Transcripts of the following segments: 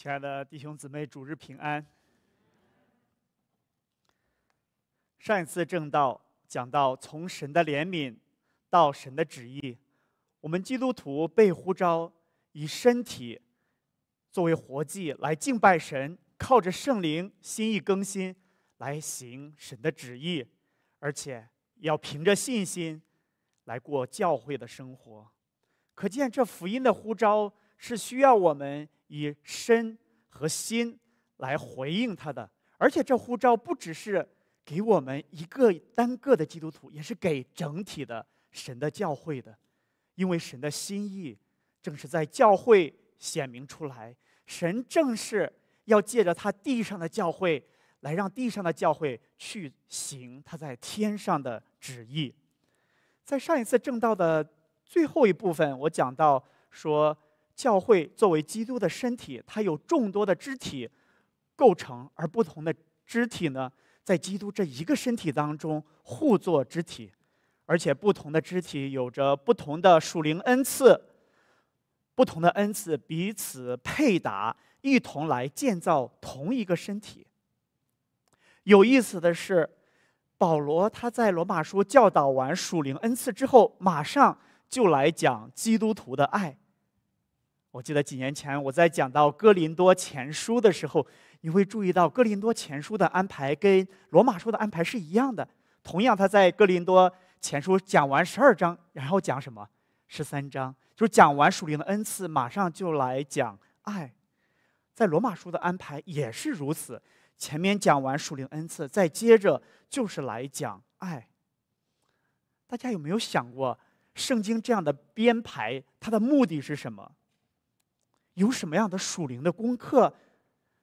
亲爱的弟兄姊妹，主日平安。上一次正道讲到从神的怜悯到神的旨意，我们基督徒被呼召以身体作为活祭来敬拜神，靠着圣灵心意更新来行神的旨意，而且要凭着信心来过教会的生活。可见这福音的呼召。是需要我们以身和心来回应他的，而且这呼召不只是给我们一个单个的基督徒，也是给整体的神的教会的，因为神的心意正是在教会显明出来，神正是要借着他地上的教会来让地上的教会去行他在天上的旨意。在上一次正道的最后一部分，我讲到说。教会作为基督的身体，它有众多的肢体构成，而不同的肢体呢，在基督这一个身体当中互作肢体，而且不同的肢体有着不同的属灵恩赐，不同的恩赐彼此配搭，一同来建造同一个身体。有意思的是，保罗他在罗马书教导完属灵恩赐之后，马上就来讲基督徒的爱。我记得几年前我在讲到《哥林多前书》的时候，你会注意到《哥林多前书》的安排跟《罗马书》的安排是一样的。同样，他在《哥林多前书》讲完十二章，然后讲什么？十三章，就是讲完属灵的恩赐，马上就来讲爱。在《罗马书》的安排也是如此，前面讲完属灵恩赐，再接着就是来讲爱。大家有没有想过，圣经这样的编排，它的目的是什么？有什么样的属灵的功课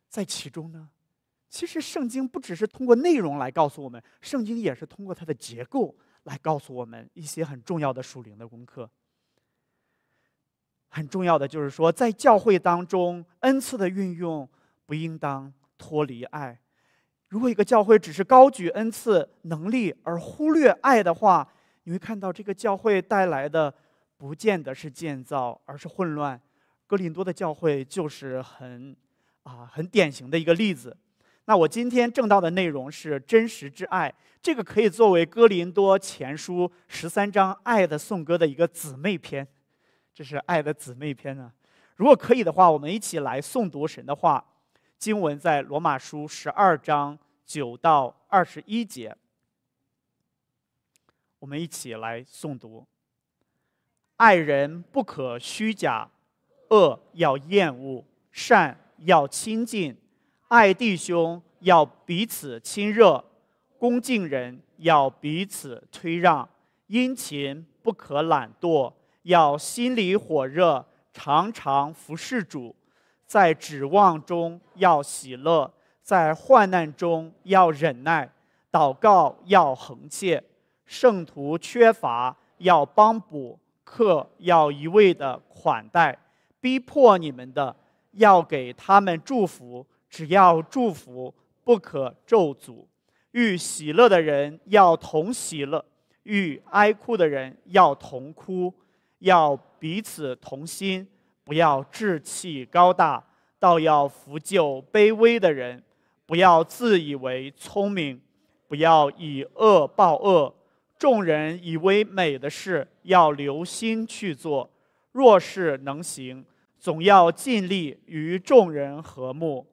在其中呢？其实，圣经不只是通过内容来告诉我们，圣经也是通过它的结构来告诉我们一些很重要的属灵的功课。很重要的就是说，在教会当中，恩赐的运用不应当脱离爱。如果一个教会只是高举恩赐能力而忽略爱的话，你会看到这个教会带来的，不见得是建造，而是混乱。哥林多的教会就是很啊很典型的一个例子。那我今天正道的内容是真实之爱，这个可以作为哥林多前书十三章《爱的颂歌》的一个姊妹篇。这是爱的姊妹篇呢。如果可以的话，我们一起来诵读神的话。经文在罗马书十二章九到二十一节。我们一起来诵读：爱人不可虚假。恶要厌恶，善要亲近；爱弟兄要彼此亲热，恭敬人要彼此推让。殷勤不可懒惰，要心里火热，常常服侍主。在指望中要喜乐，在患难中要忍耐，祷告要恒切。圣徒缺乏要帮补，客要一味的款待。逼迫你们的，要给他们祝福；只要祝福，不可咒诅。遇喜乐的人，要同喜乐；遇哀哭的人，要同哭；要彼此同心，不要志气高大，倒要扶救卑微的人。不要自以为聪明，不要以恶报恶。众人以为美的事，要留心去做。若是能行，总要尽力与众人和睦，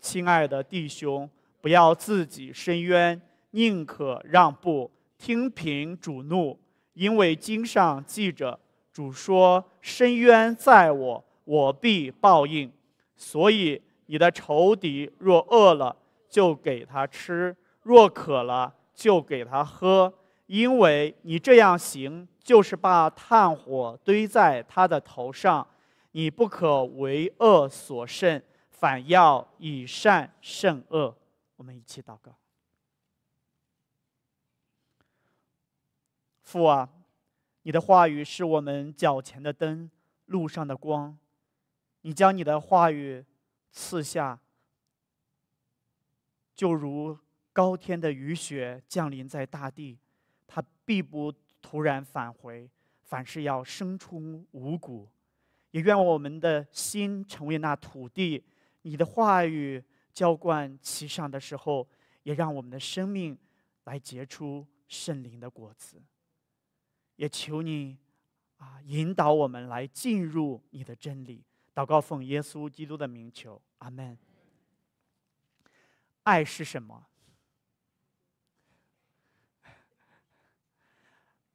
亲爱的弟兄，不要自己伸冤，宁可让步，听凭主怒，因为经上记着，主说：“伸冤在我，我必报应。”所以，你的仇敌若饿了，就给他吃；若渴了，就给他喝，因为你这样行，就是把炭火堆在他的头上。你不可为恶所胜，反要以善胜恶。我们一起祷告。父啊，你的话语是我们脚前的灯，路上的光。你将你的话语赐下，就如高天的雨雪降临在大地，它必不突然返回，反是要生出五谷。也愿我们的心成为那土地，你的话语浇灌其上的时候，也让我们的生命来结出圣灵的果子。也求你啊，引导我们来进入你的真理。祷告奉耶稣基督的名求，阿门。爱是什么？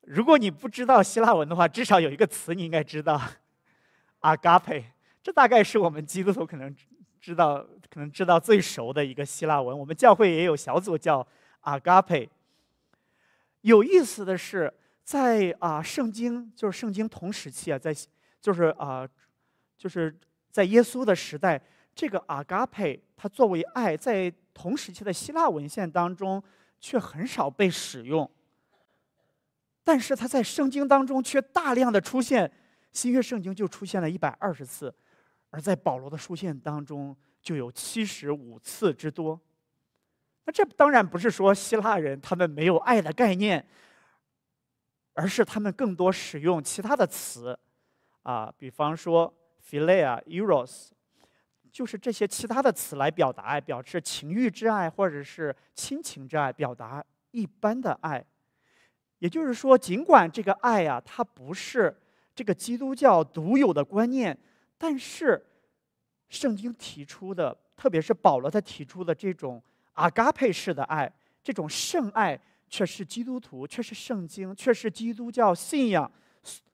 如果你不知道希腊文的话，至少有一个词你应该知道。a g a p 这大概是我们基督徒可能知道、可能知道最熟的一个希腊文。我们教会也有小组叫 a g a p 有意思的是，在啊，圣经就是圣经同时期啊，在就是啊，就是在耶稣的时代，这个 a g a p 它作为爱，在同时期的希腊文献当中却很少被使用，但是它在圣经当中却大量的出现。新约圣经就出现了一百二十次，而在保罗的书信当中就有七十五次之多。那这当然不是说希腊人他们没有爱的概念，而是他们更多使用其他的词，啊，比方说 philia、eros，就是这些其他的词来表达爱，表示情欲之爱或者是亲情之爱，表达一般的爱。也就是说，尽管这个爱啊，它不是。这个基督教独有的观念，但是圣经提出的，特别是保罗他提出的这种阿嘎佩式的爱，这种圣爱却是基督徒，却是圣经，却是基督教信仰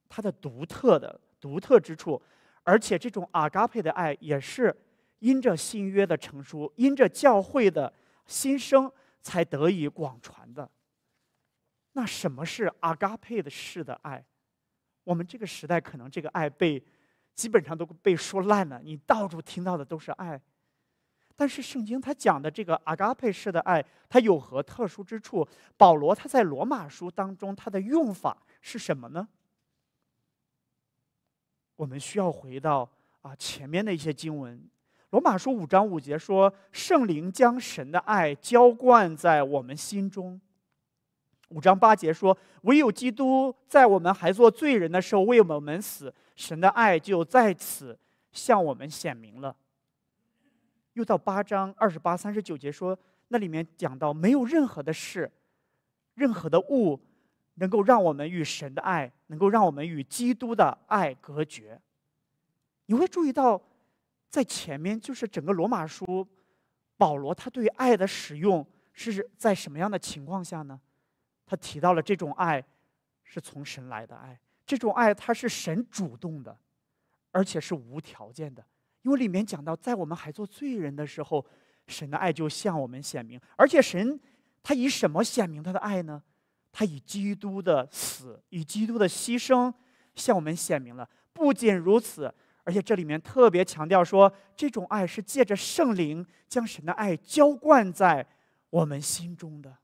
它的独特的独特之处。而且这种阿嘎佩的爱也是因着新约的成书，因着教会的新生才得以广传的。那什么是阿嘎佩的式的爱？我们这个时代可能这个爱被基本上都被说烂了，你到处听到的都是爱，但是圣经它讲的这个阿加佩式的爱，它有何特殊之处？保罗他在罗马书当中他的用法是什么呢？我们需要回到啊前面的一些经文，罗马书五章五节说，圣灵将神的爱浇灌在我们心中。五章八节说：“唯有基督在我们还做罪人的时候为我们死，神的爱就在此向我们显明了。”又到八章二十八、三十九节说，那里面讲到没有任何的事、任何的物，能够让我们与神的爱、能够让我们与基督的爱隔绝。你会注意到，在前面就是整个罗马书，保罗他对爱的使用是在什么样的情况下呢？他提到了这种爱是从神来的爱，这种爱它是神主动的，而且是无条件的。因为里面讲到，在我们还做罪人的时候，神的爱就向我们显明。而且神他以什么显明他的爱呢？他以基督的死，以基督的牺牲向我们显明了。不仅如此，而且这里面特别强调说，这种爱是借着圣灵将神的爱浇灌在我们心中的。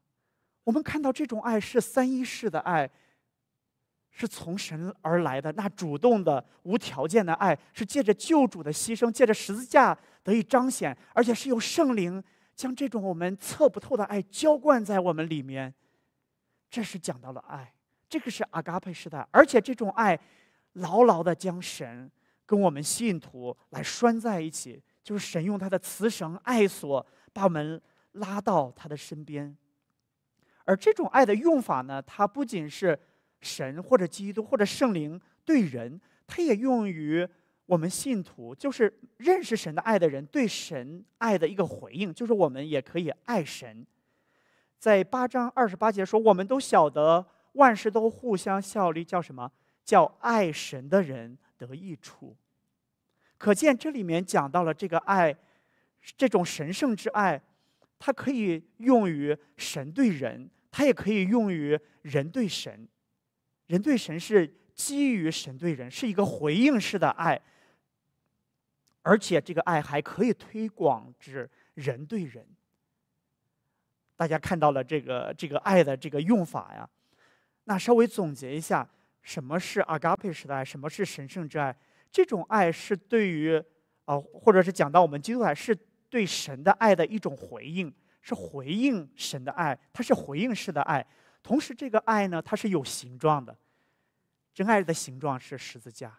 我们看到这种爱是三一式的爱，是从神而来的，那主动的、无条件的爱，是借着救主的牺牲，借着十字架得以彰显，而且是由圣灵将这种我们测不透的爱浇灌在我们里面。这是讲到了爱，这个是阿嘎佩时代，而且这种爱牢牢的将神跟我们信徒来拴在一起，就是神用他的慈绳、爱索把我们拉到他的身边。而这种爱的用法呢，它不仅是神或者基督或者圣灵对人，它也用于我们信徒，就是认识神的爱的人对神爱的一个回应，就是我们也可以爱神。在八章二十八节说，我们都晓得万事都互相效力，叫什么？叫爱神的人得益处。可见这里面讲到了这个爱，这种神圣之爱，它可以用于神对人。它也可以用于人对神，人对神是基于神对人是一个回应式的爱，而且这个爱还可以推广至人对人。大家看到了这个这个爱的这个用法呀，那稍微总结一下，什么是阿加佩的爱，什么是神圣之爱？这种爱是对于啊，或者是讲到我们基督教是对神的爱的一种回应。是回应神的爱，它是回应式的爱。同时，这个爱呢，它是有形状的。真爱的形状是十字架，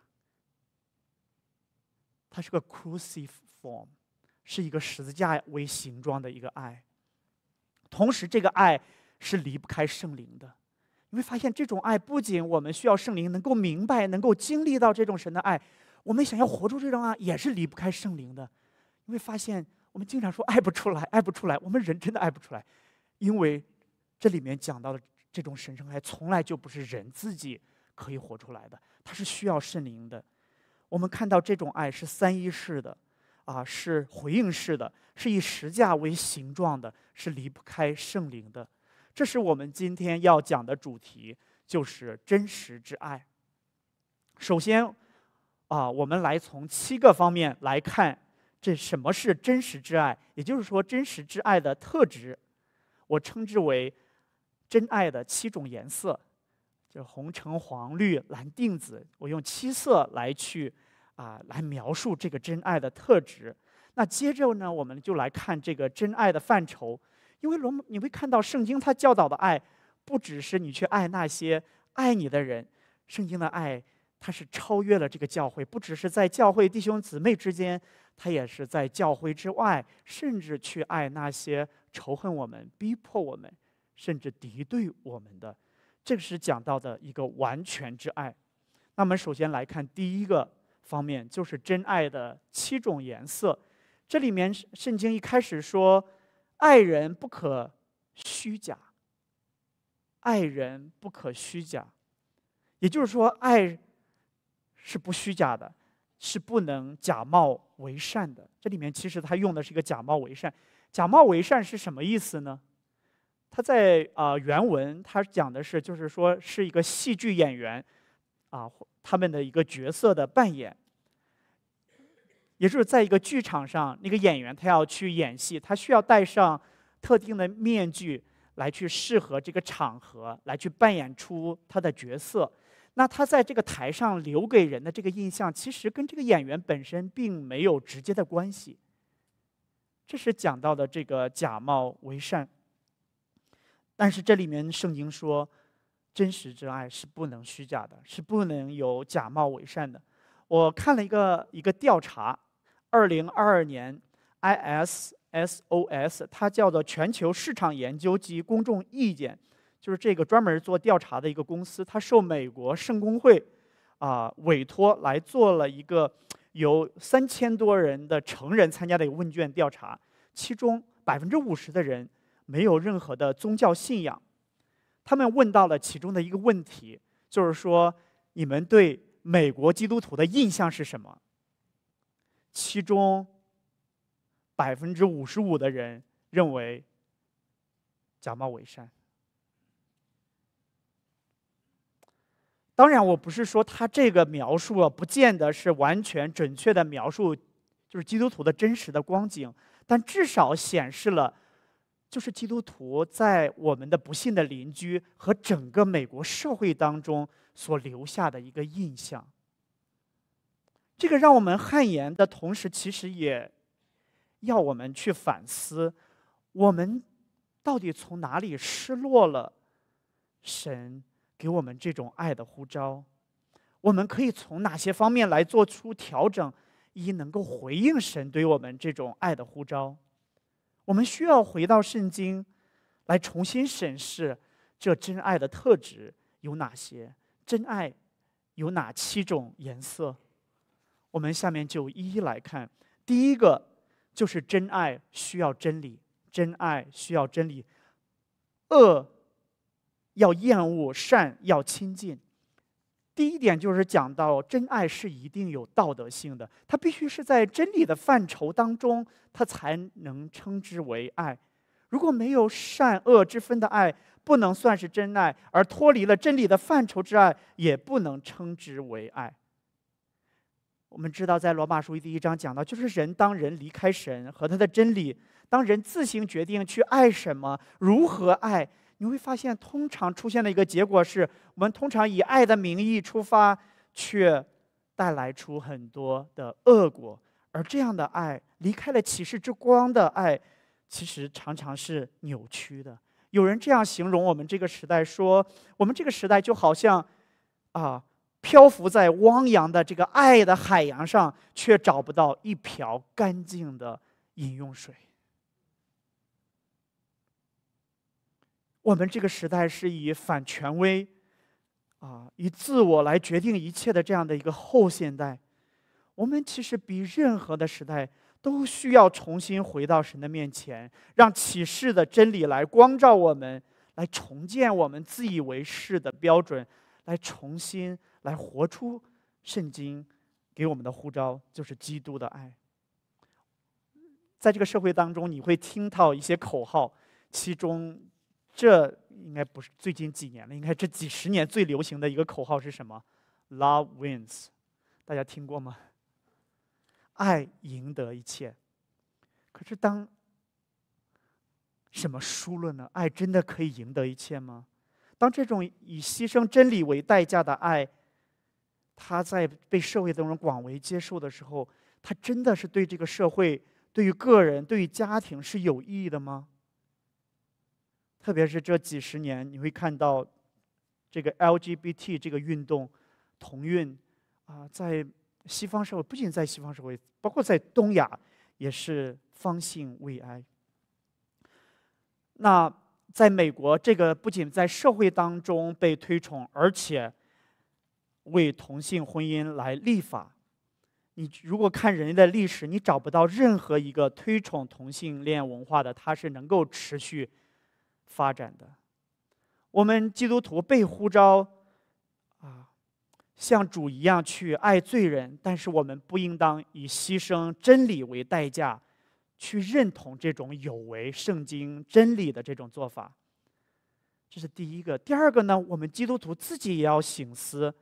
它是个 cruciform，是一个十字架为形状的一个爱。同时，这个爱是离不开圣灵的。你会发现，这种爱不仅我们需要圣灵能够明白、能够经历到这种神的爱，我们想要活出这种爱也是离不开圣灵的。你会发现。我们经常说爱不出来，爱不出来。我们人真的爱不出来，因为这里面讲到的这种神圣爱，从来就不是人自己可以活出来的，它是需要圣灵的。我们看到这种爱是三一式的，啊，是回应式的，是以十架为形状的，是离不开圣灵的。这是我们今天要讲的主题，就是真实之爱。首先，啊，我们来从七个方面来看。这什么是真实之爱？也就是说，真实之爱的特质，我称之为真爱的七种颜色，就红橙黄绿蓝靛紫。我用七色来去啊来描述这个真爱的特质。那接着呢，我们就来看这个真爱的范畴，因为罗，你会看到圣经它教导的爱，不只是你去爱那些爱你的人，圣经的爱它是超越了这个教会，不只是在教会弟兄姊妹之间。他也是在教会之外，甚至去爱那些仇恨我们、逼迫我们、甚至敌对我们的。这个是讲到的一个完全之爱。那我们首先来看第一个方面，就是真爱的七种颜色。这里面圣经一开始说：“爱人不可虚假，爱人不可虚假。”也就是说，爱是不虚假的。是不能假冒为善的。这里面其实他用的是一个“假冒为善”，“假冒为善”是什么意思呢？他在啊原文他讲的是，就是说是一个戏剧演员，啊他们的一个角色的扮演，也就是在一个剧场上，那个演员他要去演戏，他需要戴上特定的面具来去适合这个场合，来去扮演出他的角色。那他在这个台上留给人的这个印象，其实跟这个演员本身并没有直接的关系。这是讲到的这个假冒伪善。但是这里面圣经说，真实之爱是不能虚假的，是不能有假冒伪善的。我看了一个一个调查，二零二二年 I S S O S，它叫做全球市场研究及公众意见。就是这个专门做调查的一个公司，它受美国圣公会啊委托来做了一个有三千多人的成人参加的一个问卷调查，其中百分之五十的人没有任何的宗教信仰，他们问到了其中的一个问题，就是说你们对美国基督徒的印象是什么？其中百分之五十五的人认为假冒伪善。当然，我不是说他这个描述啊，不见得是完全准确的描述，就是基督徒的真实的光景，但至少显示了，就是基督徒在我们的不幸的邻居和整个美国社会当中所留下的一个印象。这个让我们汗颜的同时，其实也要我们去反思，我们到底从哪里失落了神。给我们这种爱的呼召，我们可以从哪些方面来做出调整？一能够回应神对我们这种爱的呼召，我们需要回到圣经，来重新审视这真爱的特质有哪些？真爱有哪七种颜色？我们下面就一一来看。第一个就是真爱需要真理，真爱需要真理，恶。要厌恶善，要亲近。第一点就是讲到真爱是一定有道德性的，它必须是在真理的范畴当中，它才能称之为爱。如果没有善恶之分的爱，不能算是真爱；而脱离了真理的范畴之爱，也不能称之为爱。我们知道，在《罗马书》第一章讲到，就是人当人离开神和他的真理，当人自行决定去爱什么，如何爱。你会发现，通常出现的一个结果是我们通常以爱的名义出发，却带来出很多的恶果。而这样的爱，离开了启示之光的爱，其实常常是扭曲的。有人这样形容我们这个时代：说我们这个时代就好像啊，漂浮在汪洋的这个爱的海洋上，却找不到一瓢干净的饮用水。我们这个时代是以反权威，啊，以自我来决定一切的这样的一个后现代，我们其实比任何的时代都需要重新回到神的面前，让启示的真理来光照我们，来重建我们自以为是的标准，来重新来活出圣经给我们的呼召，就是基督的爱。在这个社会当中，你会听到一些口号，其中。这应该不是最近几年了，应该这几十年最流行的一个口号是什么？“Love wins”，大家听过吗？爱赢得一切。可是当什么输了呢？爱真的可以赢得一切吗？当这种以牺牲真理为代价的爱，它在被社会当中广为接受的时候，它真的是对这个社会、对于个人、对于家庭是有意义的吗？特别是这几十年，你会看到这个 LGBT 这个运动，同运啊，在西方社会不仅在西方社会，包括在东亚也是方兴未艾。那在美国，这个不仅在社会当中被推崇，而且为同性婚姻来立法。你如果看人类的历史，你找不到任何一个推崇同性恋文化的，它是能够持续。发展的，我们基督徒被呼召，啊，像主一样去爱罪人，但是我们不应当以牺牲真理为代价，去认同这种有违圣经真理的这种做法。这是第一个。第二个呢，我们基督徒自己也要省思，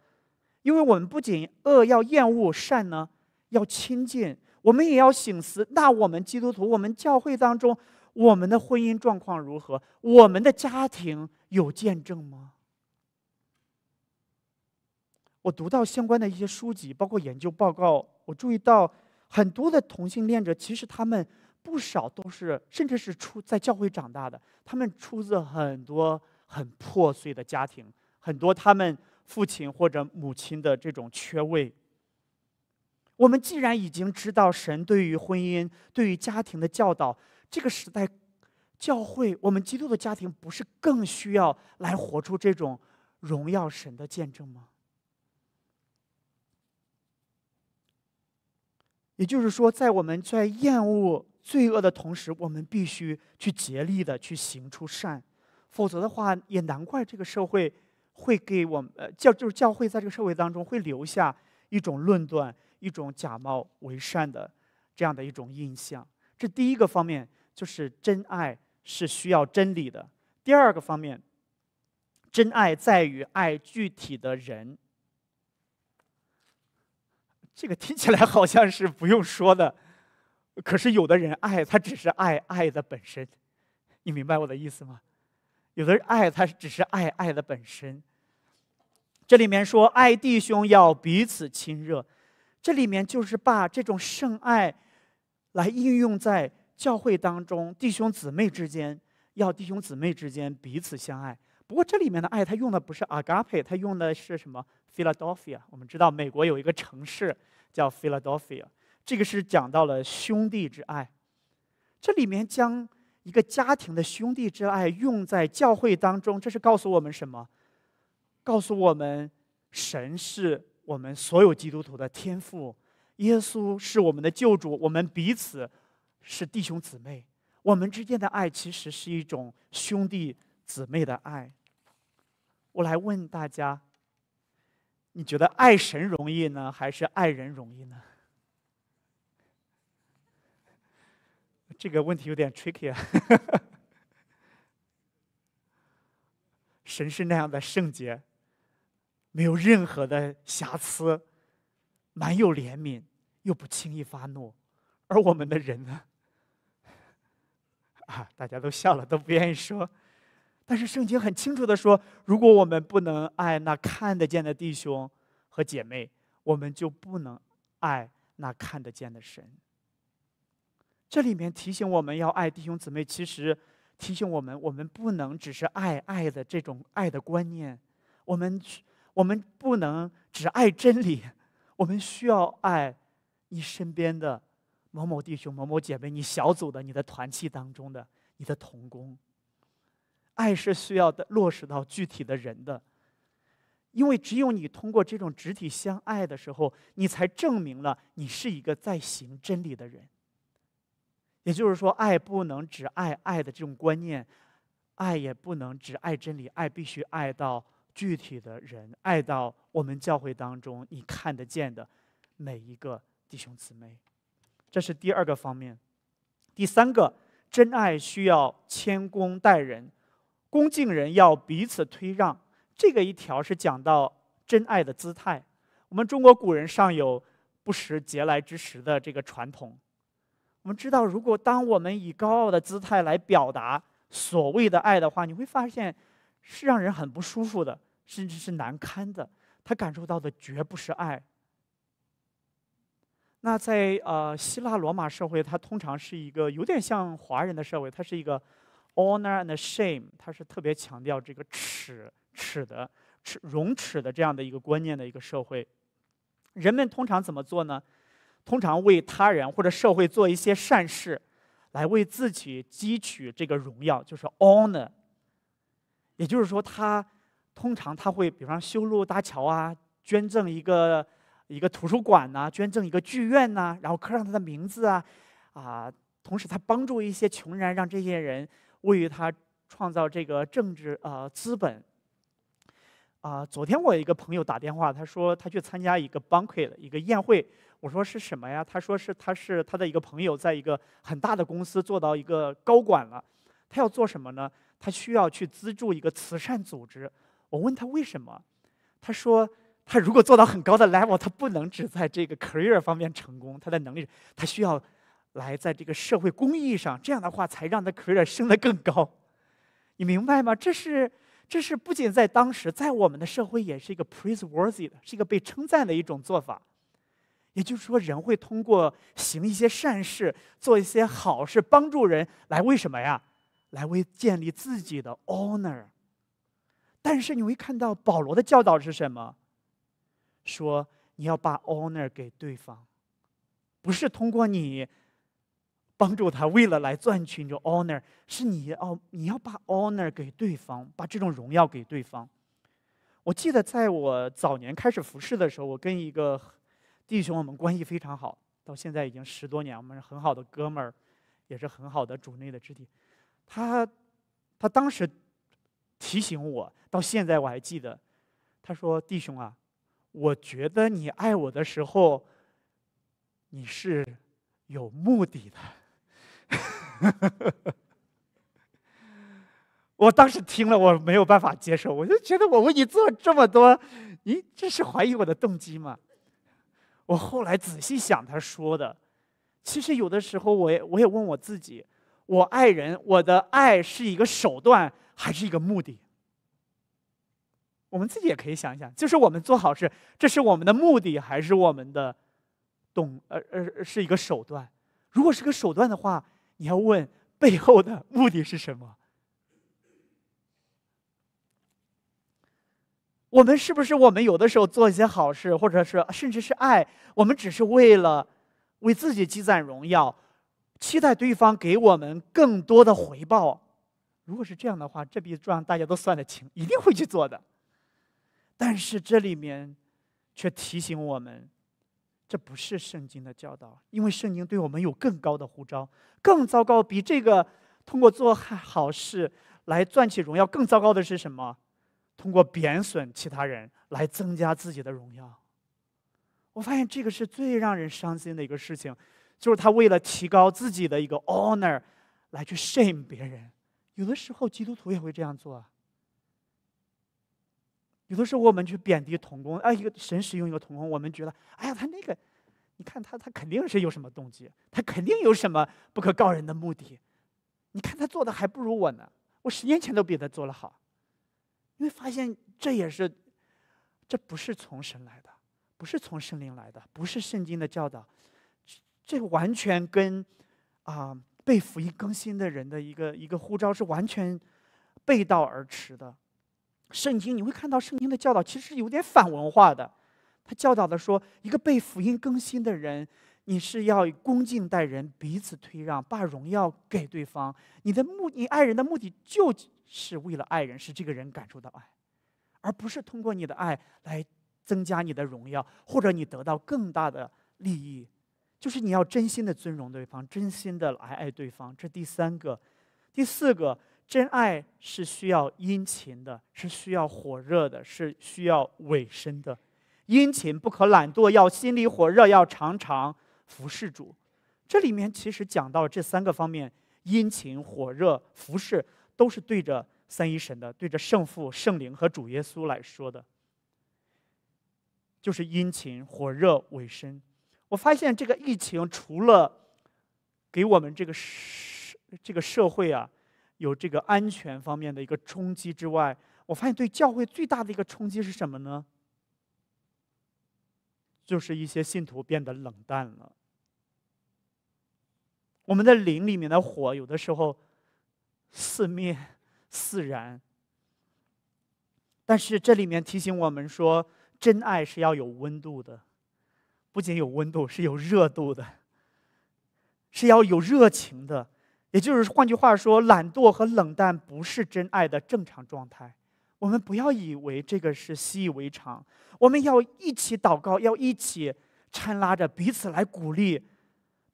因为我们不仅恶要厌恶，善呢要亲近，我们也要省思。那我们基督徒，我们教会当中。我们的婚姻状况如何？我们的家庭有见证吗？我读到相关的一些书籍，包括研究报告，我注意到很多的同性恋者，其实他们不少都是，甚至是出在教会长大的，他们出自很多很破碎的家庭，很多他们父亲或者母亲的这种缺位。我们既然已经知道神对于婚姻、对于家庭的教导。这个时代，教会我们基督的家庭不是更需要来活出这种荣耀神的见证吗？也就是说，在我们在厌恶罪恶的同时，我们必须去竭力的去行出善，否则的话，也难怪这个社会会给我们呃教就是教会在这个社会当中会留下一种论断、一种假冒为善的这样的一种印象。这第一个方面。就是真爱是需要真理的。第二个方面，真爱在于爱具体的人。这个听起来好像是不用说的，可是有的人爱他只是爱爱的本身，你明白我的意思吗？有的人爱他只是爱爱的本身。这里面说爱弟兄要彼此亲热，这里面就是把这种圣爱来应用在。教会当中，弟兄姊妹之间要弟兄姊妹之间彼此相爱。不过这里面的爱，他用的不是 agape，他用的是什么？Philadelphia。我们知道美国有一个城市叫 Philadelphia，这个是讲到了兄弟之爱。这里面将一个家庭的兄弟之爱用在教会当中，这是告诉我们什么？告诉我们，神是我们所有基督徒的天赋，耶稣是我们的救主，我们彼此。是弟兄姊妹，我们之间的爱其实是一种兄弟姊妹的爱。我来问大家：你觉得爱神容易呢，还是爱人容易呢？这个问题有点 tricky 啊。神是那样的圣洁，没有任何的瑕疵，蛮有怜悯，又不轻易发怒，而我们的人呢？大家都笑了，都不愿意说。但是圣经很清楚的说，如果我们不能爱那看得见的弟兄和姐妹，我们就不能爱那看得见的神。这里面提醒我们要爱弟兄姊妹，其实提醒我们，我们不能只是爱爱的这种爱的观念，我们我们不能只爱真理，我们需要爱你身边的。某某弟兄、某某姐妹，你小组的、你的团契当中的、你的同工，爱是需要的落实到具体的人的，因为只有你通过这种肢体相爱的时候，你才证明了你是一个在行真理的人。也就是说，爱不能只爱爱的这种观念，爱也不能只爱真理，爱必须爱到具体的人，爱到我们教会当中你看得见的每一个弟兄姊妹。这是第二个方面，第三个，真爱需要谦恭待人，恭敬人要彼此推让。这个一条是讲到真爱的姿态。我们中国古人尚有不食嗟来之食的这个传统。我们知道，如果当我们以高傲的姿态来表达所谓的爱的话，你会发现是让人很不舒服的，甚至是难堪的。他感受到的绝不是爱。那在呃希腊罗马社会，它通常是一个有点像华人的社会，它是一个 honor and shame，它是特别强调这个耻耻的耻荣耻的这样的一个观念的一个社会。人们通常怎么做呢？通常为他人或者社会做一些善事，来为自己汲取这个荣耀，就是 honor。也就是说，他通常他会比方修路搭桥啊，捐赠一个。一个图书馆呐，捐赠一个剧院呐，然后刻上他的名字啊，啊，同时他帮助一些穷人，让这些人为他创造这个政治呃资本。啊，昨天我一个朋友打电话，他说他去参加一个 banquet 一个宴会，我说是什么呀？他说是他是他的一个朋友，在一个很大的公司做到一个高管了，他要做什么呢？他需要去资助一个慈善组织。我问他为什么？他说。他如果做到很高的 level，他不能只在这个 career 方面成功，他的能力他需要来在这个社会公益上，这样的话才让他 career 升得更高。你明白吗？这是这是不仅在当时，在我们的社会也是一个 praise worthy 的，是一个被称赞的一种做法。也就是说，人会通过行一些善事，做一些好事，帮助人，来为什么呀？来为建立自己的 honor。但是你会看到保罗的教导是什么？说你要把 honor 给对方，不是通过你帮助他为了来赚取这 honor，是你哦，你要把 honor 给对方，把这种荣耀给对方。我记得在我早年开始服侍的时候，我跟一个弟兄我们关系非常好，到现在已经十多年，我们很好的哥们儿，也是很好的主内的肢体。他他当时提醒我，到现在我还记得，他说：“弟兄啊。”我觉得你爱我的时候，你是有目的的。我当时听了，我没有办法接受，我就觉得我为你做这么多，你这是怀疑我的动机吗？我后来仔细想，他说的，其实有的时候，我也我也问我自己，我爱人，我的爱是一个手段还是一个目的？我们自己也可以想一想，就是我们做好事，这是我们的目的，还是我们的，懂呃呃是一个手段？如果是个手段的话，你要问背后的目的是什么？我们是不是我们有的时候做一些好事，或者是甚至是爱，我们只是为了为自己积攒荣耀，期待对方给我们更多的回报？如果是这样的话，这笔账大家都算得清，一定会去做的。但是这里面却提醒我们，这不是圣经的教导，因为圣经对我们有更高的呼召，更糟糕，比这个通过做好事来赚取荣耀更糟糕的是什么？通过贬损其他人来增加自己的荣耀。我发现这个是最让人伤心的一个事情，就是他为了提高自己的一个 honor 来去 shame 别人。有的时候基督徒也会这样做。啊。有的时候我们去贬低童工，哎，一个神使用一个童工，我们觉得，哎呀，他那个，你看他，他肯定是有什么动机，他肯定有什么不可告人的目的。你看他做的还不如我呢，我十年前都比他做的好。你会发现，这也是，这不是从神来的，不是从圣灵来的，不是圣经的教导，这完全跟啊被福音更新的人的一个一个呼召是完全背道而驰的。圣经你会看到圣经的教导其实是有点反文化的，他教导的说，一个被福音更新的人，你是要以恭敬待人，彼此推让，把荣耀给对方。你的目，你爱人的目的就是为了爱人，使这个人感受到爱，而不是通过你的爱来增加你的荣耀或者你得到更大的利益。就是你要真心的尊荣对方，真心的来爱对方。这第三个，第四个。真爱是需要殷勤的，是需要火热的，是需要委身的。殷勤不可懒惰，要心里火热，要常常服侍主。这里面其实讲到这三个方面：殷勤、火热、服侍，都是对着三一神的，对着圣父、圣灵和主耶稣来说的，就是殷勤、火热、委身。我发现这个疫情除了给我们这个社这个社会啊。有这个安全方面的一个冲击之外，我发现对教会最大的一个冲击是什么呢？就是一些信徒变得冷淡了。我们的灵里面的火，有的时候四灭四燃，但是这里面提醒我们说，真爱是要有温度的，不仅有温度，是有热度的，是要有热情的。也就是换句话说，懒惰和冷淡不是真爱的正常状态。我们不要以为这个是习以为常。我们要一起祷告，要一起搀拉着彼此来鼓励，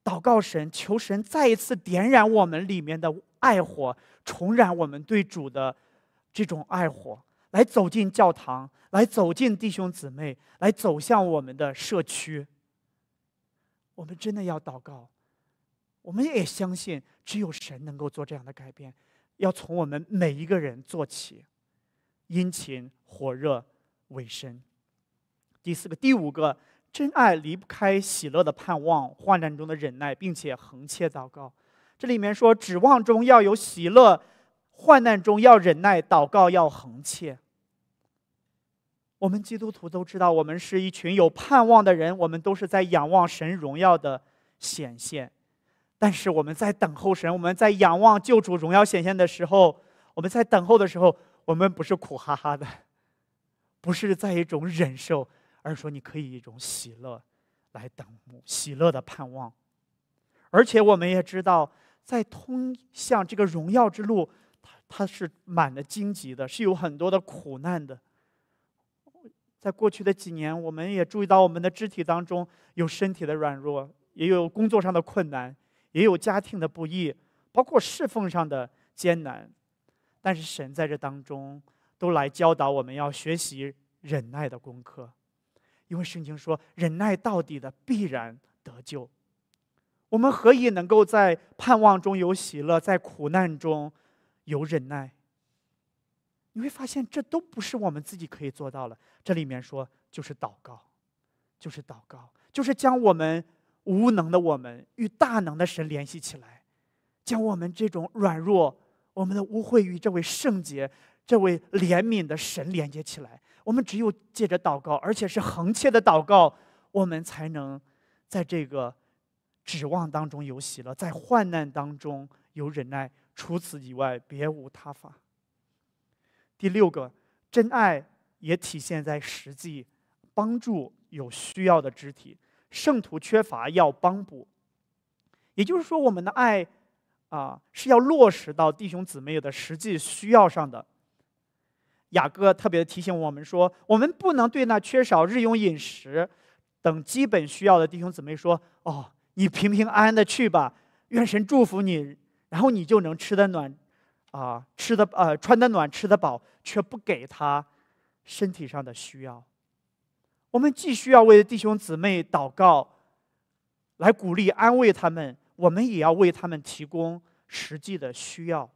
祷告神，求神再一次点燃我们里面的爱火，重燃我们对主的这种爱火，来走进教堂，来走进弟兄姊妹，来走向我们的社区。我们真的要祷告。我们也相信，只有神能够做这样的改变，要从我们每一个人做起。殷勤、火热、为身。第四个、第五个，真爱离不开喜乐的盼望，患难中的忍耐，并且横切祷告。这里面说，指望中要有喜乐，患难中要忍耐，祷告要横切。我们基督徒都知道，我们是一群有盼望的人，我们都是在仰望神荣耀的显现。但是我们在等候神，我们在仰望救主荣耀显现的时候，我们在等候的时候，我们不是苦哈哈的，不是在一种忍受，而是说你可以一种喜乐，来等喜乐的盼望。而且我们也知道，在通向这个荣耀之路，它它是满了荆棘的，是有很多的苦难的。在过去的几年，我们也注意到我们的肢体当中有身体的软弱，也有工作上的困难。也有家庭的不易，包括侍奉上的艰难，但是神在这当中都来教导我们要学习忍耐的功课，因为圣经说忍耐到底的必然得救。我们何以能够在盼望中有喜乐，在苦难中有忍耐？你会发现这都不是我们自己可以做到了。这里面说就是祷告，就是祷告，就是将我们。无能的我们与大能的神联系起来，将我们这种软弱、我们的污秽与这位圣洁、这位怜悯的神连接起来。我们只有借着祷告，而且是横切的祷告，我们才能在这个指望当中有喜乐，在患难当中有忍耐。除此以外，别无他法。第六个，真爱也体现在实际帮助有需要的肢体。圣徒缺乏要帮补，也就是说，我们的爱啊是要落实到弟兄姊妹的实际需要上的。雅各特别提醒我们说，我们不能对那缺少日用饮食等基本需要的弟兄姊妹说：“哦，你平平安安的去吧，愿神祝福你，然后你就能吃得暖，啊，吃得呃，穿得暖，吃得饱，却不给他身体上的需要。”我们既需要为弟兄姊妹祷告，来鼓励安慰他们，我们也要为他们提供实际的需要。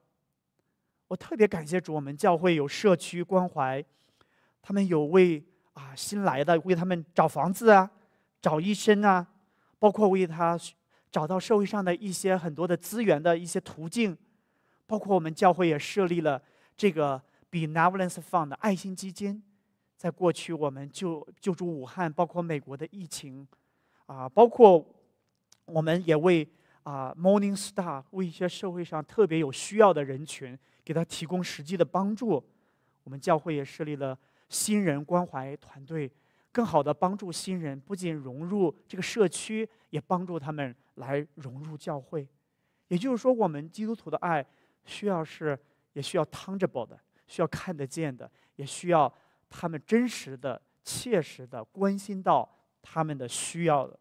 我特别感谢主，我们教会有社区关怀，他们有为啊新来的为他们找房子啊，找医生啊，包括为他找到社会上的一些很多的资源的一些途径，包括我们教会也设立了这个 Benevolence Fund 爱心基金。在过去，我们救救助武汉，包括美国的疫情，啊，包括我们也为啊 Morning Star 为一些社会上特别有需要的人群，给他提供实际的帮助。我们教会也设立了新人关怀团队，更好的帮助新人，不仅融入这个社区，也帮助他们来融入教会。也就是说，我们基督徒的爱需要是，也需要 tangible 的，需要看得见的，也需要。他们真实的、切实的关心到他们的需要的，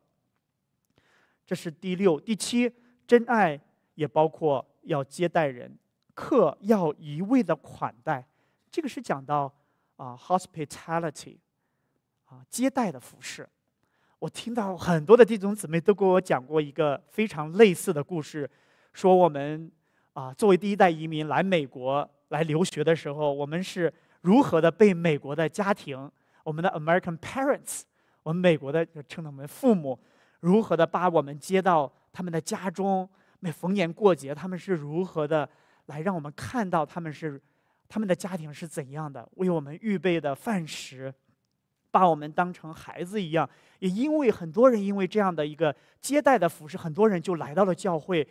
这是第六、第七，真爱也包括要接待人，客要一味的款待，这个是讲到啊，hospitality，啊，接待的服饰。我听到很多的弟兄姊妹都给我讲过一个非常类似的故事，说我们啊，作为第一代移民来美国来留学的时候，我们是。如何的被美国的家庭，我们的 American parents，我们美国的称的我们父母，如何的把我们接到他们的家中？每逢年过节，他们是如何的来让我们看到他们是他们的家庭是怎样的？为我们预备的饭食，把我们当成孩子一样。也因为很多人因为这样的一个接待的服饰，很多人就来到了教会，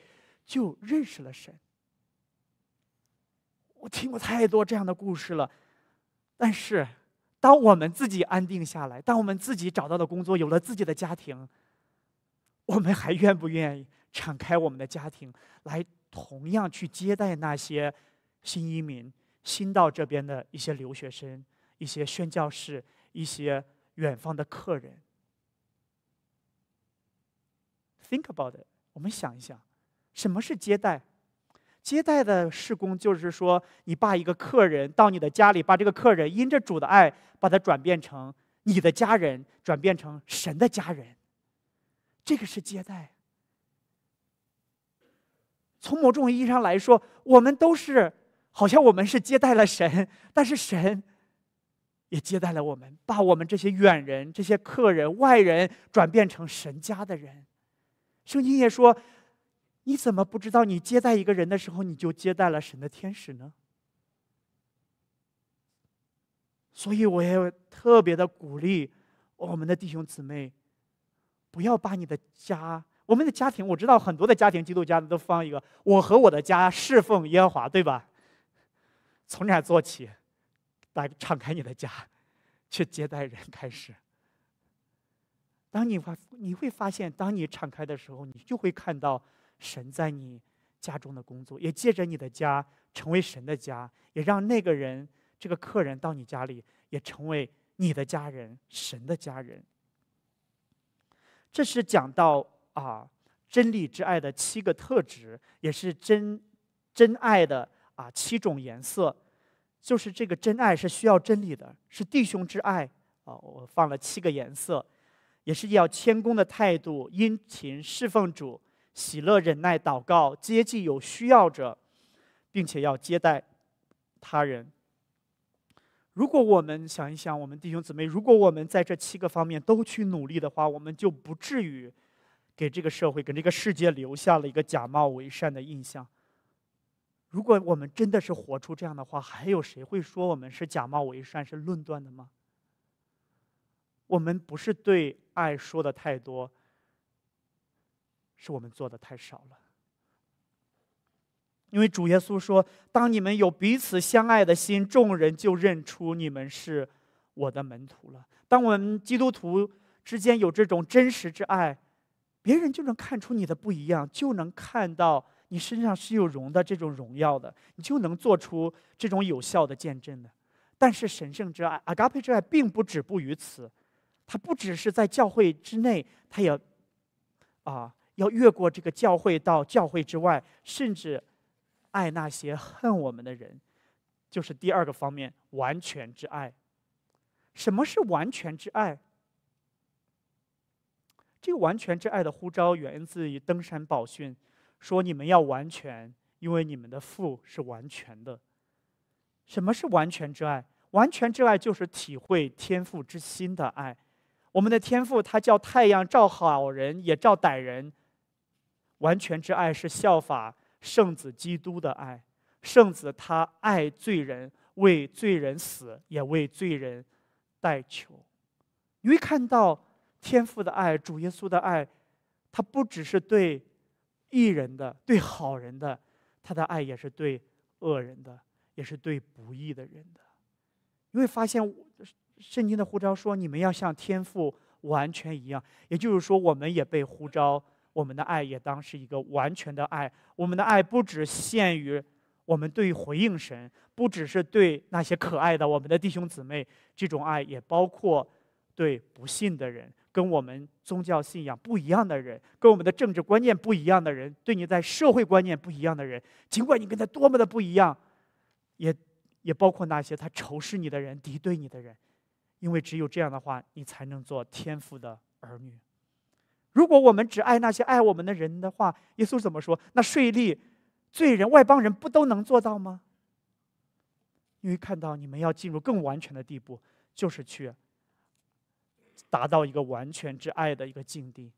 就认识了神。我听过太多这样的故事了。但是，当我们自己安定下来，当我们自己找到了工作，有了自己的家庭，我们还愿不愿意敞开我们的家庭，来同样去接待那些新移民、新到这边的一些留学生、一些宣教士、一些远方的客人？Think about it，我们想一想，什么是接待？接待的事工，就是说，你把一个客人到你的家里，把这个客人因着主的爱，把他转变成你的家人，转变成神的家人。这个是接待。从某种意义上来说，我们都是，好像我们是接待了神，但是神也接待了我们，把我们这些远人、这些客人、外人转变成神家的人。圣经也说。你怎么不知道？你接待一个人的时候，你就接待了神的天使呢。所以，我也特别的鼓励我们的弟兄姊妹，不要把你的家，我们的家庭，我知道很多的家庭，基督家都放一个“我和我的家侍奉耶和华”，对吧？从哪儿做起？来，敞开你的家，去接待人开始。当你发你会发现，当你敞开的时候，你就会看到。神在你家中的工作，也借着你的家成为神的家，也让那个人这个客人到你家里，也成为你的家人，神的家人。这是讲到啊真理之爱的七个特质，也是真真爱的啊七种颜色，就是这个真爱是需要真理的，是弟兄之爱啊。我放了七个颜色，也是要谦恭的态度，殷勤侍奉主。喜乐、忍耐、祷告、接济有需要者，并且要接待他人。如果我们想一想，我们弟兄姊妹，如果我们在这七个方面都去努力的话，我们就不至于给这个社会、给这个世界留下了一个假冒伪善的印象。如果我们真的是活出这样的话，还有谁会说我们是假冒伪善、是论断的吗？我们不是对爱说的太多。是我们做的太少了，因为主耶稣说：“当你们有彼此相爱的心，众人就认出你们是我的门徒了。”当我们基督徒之间有这种真实之爱，别人就能看出你的不一样，就能看到你身上是有荣的这种荣耀的，你就能做出这种有效的见证的。但是神圣之爱、阿伽佩之爱并不止步于此，它不只是在教会之内，它也，啊。要越过这个教会到教会之外，甚至爱那些恨我们的人，就是第二个方面——完全之爱。什么是完全之爱？这个完全之爱的呼召源自于登山宝训，说你们要完全，因为你们的父是完全的。什么是完全之爱？完全之爱就是体会天赋之心的爱。我们的天赋，它叫太阳照好人也照歹人。完全之爱是效法圣子基督的爱，圣子他爱罪人为罪人死，也为罪人代求。你会看到天父的爱，主耶稣的爱，他不只是对异人的、对好人的，他的爱也是对恶人的，也是对不义的人的。你会发现，圣经的呼召说：“你们要像天父完全一样。”也就是说，我们也被呼召。我们的爱也当是一个完全的爱，我们的爱不只限于我们对回应神，不只是对那些可爱的我们的弟兄姊妹，这种爱也包括对不信的人、跟我们宗教信仰不一样的人、跟我们的政治观念不一样的人、对你在社会观念不一样的人，尽管你跟他多么的不一样，也也包括那些他仇视你的人、敌对你的人，因为只有这样的话，你才能做天赋的儿女。如果我们只爱那些爱我们的人的话，耶稣怎么说？那税吏、罪人、外邦人不都能做到吗？因为看到，你们要进入更完全的地步，就是去达到一个完全之爱的一个境地。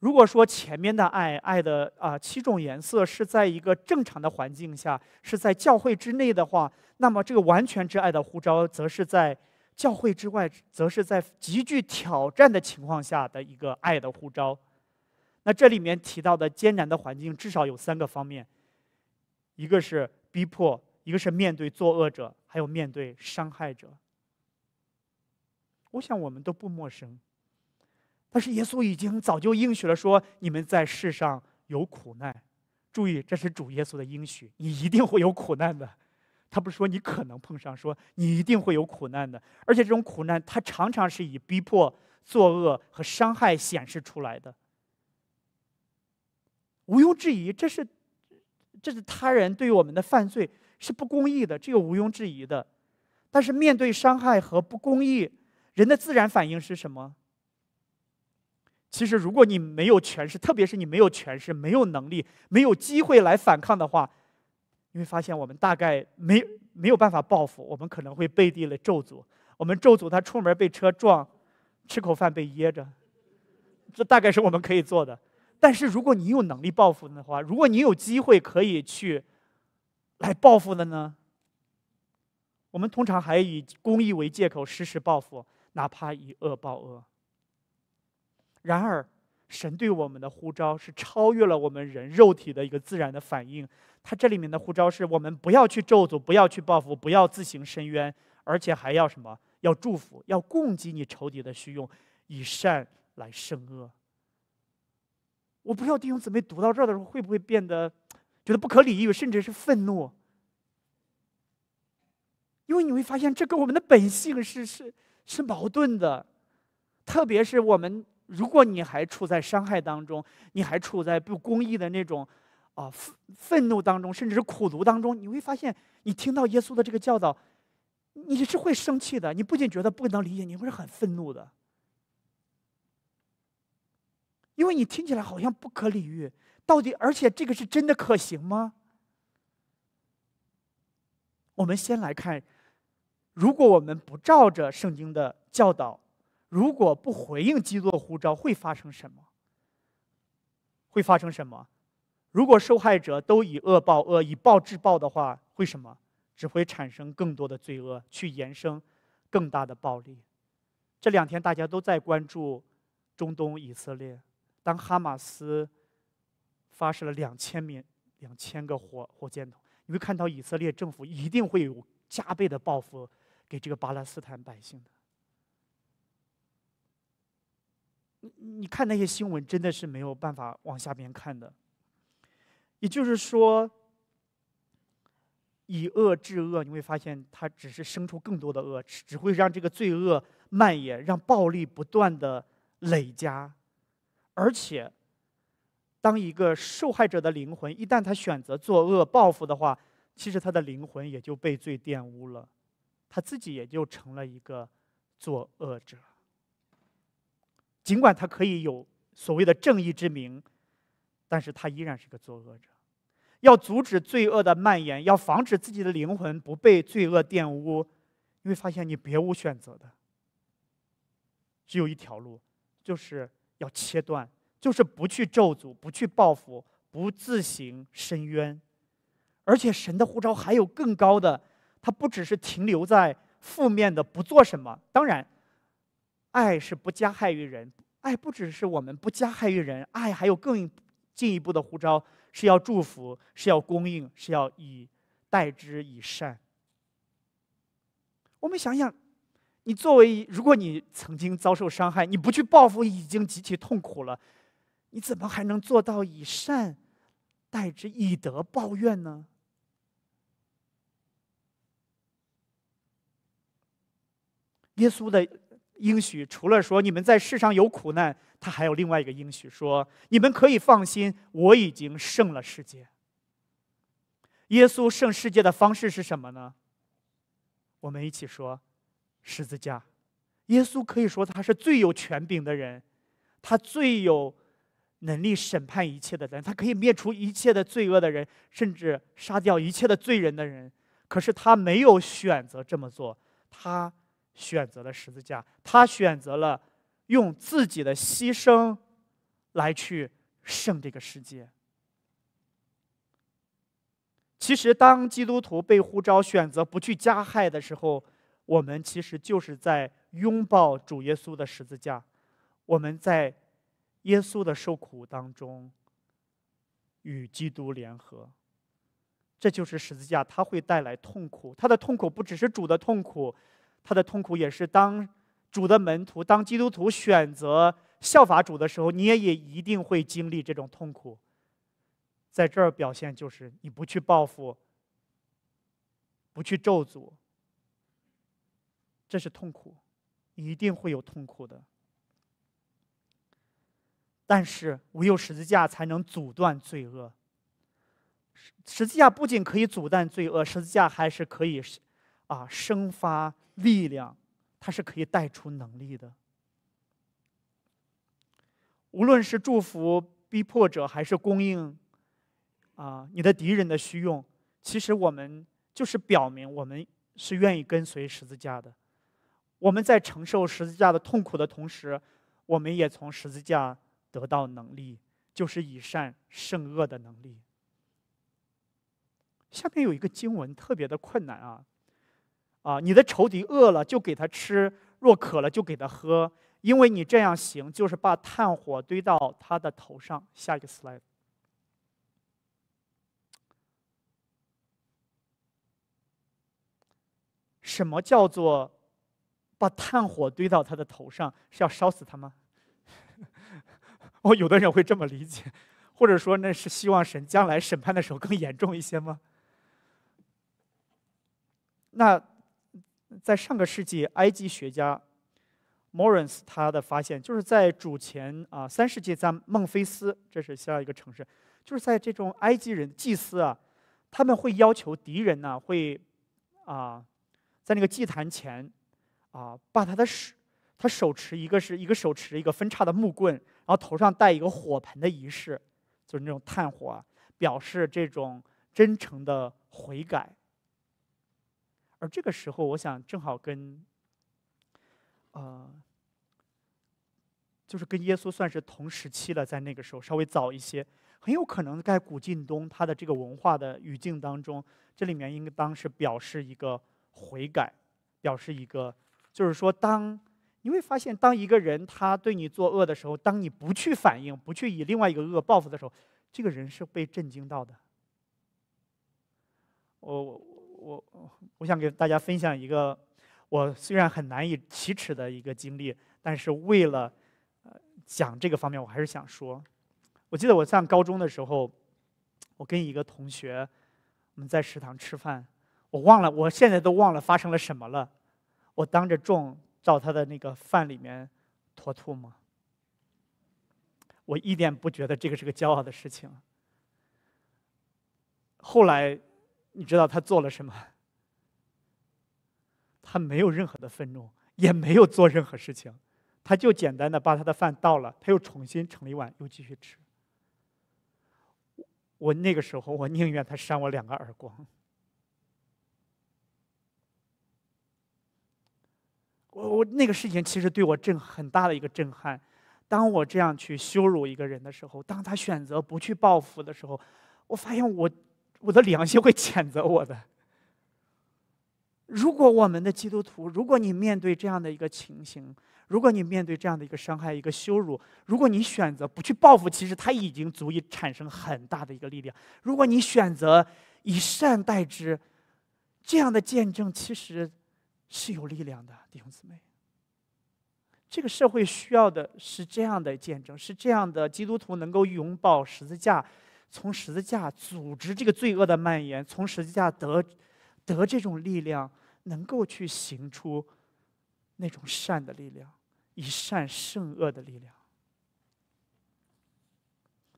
如果说前面的爱，爱的啊七种颜色是在一个正常的环境下，是在教会之内的话，那么这个完全之爱的呼召，则是在。教会之外，则是在极具挑战的情况下的一个爱的呼召。那这里面提到的艰难的环境，至少有三个方面：一个是逼迫，一个是面对作恶者，还有面对伤害者。我想我们都不陌生。但是耶稣已经早就应许了，说你们在世上有苦难。注意，这是主耶稣的应许，你一定会有苦难的。他不是说你可能碰上，说你一定会有苦难的，而且这种苦难，它常常是以逼迫、作恶和伤害显示出来的。毋庸置疑，这是，这是他人对我们的犯罪是不公义的，这个毋庸置疑的。但是面对伤害和不公义，人的自然反应是什么？其实，如果你没有权势，特别是你没有权势、没有能力、没有机会来反抗的话。你会发现，我们大概没没有办法报复，我们可能会背地里咒诅。我们咒诅他出门被车撞，吃口饭被噎着，这大概是我们可以做的。但是，如果你有能力报复的话，如果你有机会可以去来报复的呢？我们通常还以公益为借口实施报复，哪怕以恶报恶。然而，神对我们的呼召是超越了我们人肉体的一个自然的反应。他这里面的呼召是我们不要去咒诅，不要去报复，不要自行申冤，而且还要什么？要祝福，要供给你仇敌的需用，以善来生恶。我不知道弟兄姊妹读到这儿的时候会不会变得觉得不可理喻，甚至是愤怒，因为你会发现这跟我们的本性是是是矛盾的，特别是我们如果你还处在伤害当中，你还处在不公义的那种。啊，愤愤怒当中，甚至是苦毒当中，你会发现，你听到耶稣的这个教导，你是会生气的。你不仅觉得不能理解，你会是很愤怒的，因为你听起来好像不可理喻。到底，而且这个是真的可行吗？我们先来看，如果我们不照着圣经的教导，如果不回应基督的呼召，会发生什么？会发生什么？如果受害者都以恶报恶，以暴制暴的话，会什么？只会产生更多的罪恶，去延伸更大的暴力。这两天大家都在关注中东以色列，当哈马斯发射了两千米、两千个火火箭筒，你会看到以色列政府一定会有加倍的报复给这个巴勒斯坦百姓的。你你看那些新闻，真的是没有办法往下边看的。也就是说，以恶治恶，你会发现它只是生出更多的恶，只会让这个罪恶蔓延，让暴力不断的累加。而且，当一个受害者的灵魂一旦他选择作恶报复的话，其实他的灵魂也就被罪玷污了，他自己也就成了一个作恶者。尽管他可以有所谓的正义之名，但是他依然是个作恶者。要阻止罪恶的蔓延，要防止自己的灵魂不被罪恶玷污，你会发现你别无选择的，只有一条路，就是要切断，就是不去咒诅，不去报复，不自行申冤，而且神的呼召还有更高的，它不只是停留在负面的不做什么，当然，爱是不加害于人，爱不只是我们不加害于人，爱还有更进一步的呼召。是要祝福，是要供应，是要以待之以善。我们想想，你作为，如果你曾经遭受伤害，你不去报复，已经极其痛苦了，你怎么还能做到以善待之，以德报怨呢？耶稣的。应许除了说你们在世上有苦难，他还有另外一个应许说你们可以放心，我已经胜了世界。耶稣胜世界的方式是什么呢？我们一起说，十字架。耶稣可以说他是最有权柄的人，他最有能力审判一切的人，他可以灭除一切的罪恶的人，甚至杀掉一切的罪人的人。可是他没有选择这么做，他。选择了十字架，他选择了用自己的牺牲来去胜这个世界。其实，当基督徒被呼召选择不去加害的时候，我们其实就是在拥抱主耶稣的十字架。我们在耶稣的受苦当中与基督联合，这就是十字架，它会带来痛苦。它的痛苦不只是主的痛苦。他的痛苦也是当主的门徒、当基督徒选择效法主的时候，你也也一定会经历这种痛苦。在这儿表现就是你不去报复、不去咒诅，这是痛苦，一定会有痛苦的。但是唯有十字架才能阻断罪恶。十十字架不仅可以阻断罪恶，十字架还是可以。啊，生发力量，它是可以带出能力的。无论是祝福逼迫者，还是供应，啊，你的敌人的需用，其实我们就是表明我们是愿意跟随十字架的。我们在承受十字架的痛苦的同时，我们也从十字架得到能力，就是以善胜恶的能力。下面有一个经文特别的困难啊。啊，你的仇敌饿了就给他吃，若渴了就给他喝，因为你这样行，就是把炭火堆到他的头上。下一个 slide。什么叫做把炭火堆到他的头上？是要烧死他吗？哦，有的人会这么理解，或者说那是希望神将来审判的时候更严重一些吗？那。在上个世纪，埃及学家 m o r r n s 他的发现，就是在主前啊三世纪，在孟菲斯，这是下一个城市，就是在这种埃及人祭司啊，他们会要求敌人呢，会啊，在那个祭坛前啊，把他的手，他手持一个是一个手持一个分叉的木棍，然后头上戴一个火盆的仪式，就是那种炭火，表示这种真诚的悔改。而这个时候，我想正好跟，呃，就是跟耶稣算是同时期了，在那个时候稍微早一些，很有可能在古近东他的这个文化的语境当中，这里面应当是表示一个悔改，表示一个，就是说，当。你会发现，当一个人他对你作恶的时候，当你不去反应，不去以另外一个恶报复的时候，这个人是被震惊到的。我。我我想给大家分享一个我虽然很难以启齿的一个经历，但是为了讲这个方面，我还是想说。我记得我上高中的时候，我跟一个同学，我们在食堂吃饭，我忘了，我现在都忘了发生了什么了。我当着众到他的那个饭里面脱吐吗？我一点不觉得这个是个骄傲的事情。后来。你知道他做了什么？他没有任何的愤怒，也没有做任何事情，他就简单的把他的饭倒了，他又重新盛了一碗，又继续吃。我那个时候，我宁愿他扇我两个耳光。我我那个事情其实对我震很大的一个震撼。当我这样去羞辱一个人的时候，当他选择不去报复的时候，我发现我。我的良心会谴责我的。如果我们的基督徒，如果你面对这样的一个情形，如果你面对这样的一个伤害、一个羞辱，如果你选择不去报复，其实他已经足以产生很大的一个力量。如果你选择以善待之，这样的见证其实是有力量的，弟兄姊妹。这个社会需要的是这样的见证，是这样的基督徒能够永葆十字架。从十字架组织这个罪恶的蔓延，从十字架得得这种力量，能够去行出那种善的力量，以善胜恶的力量。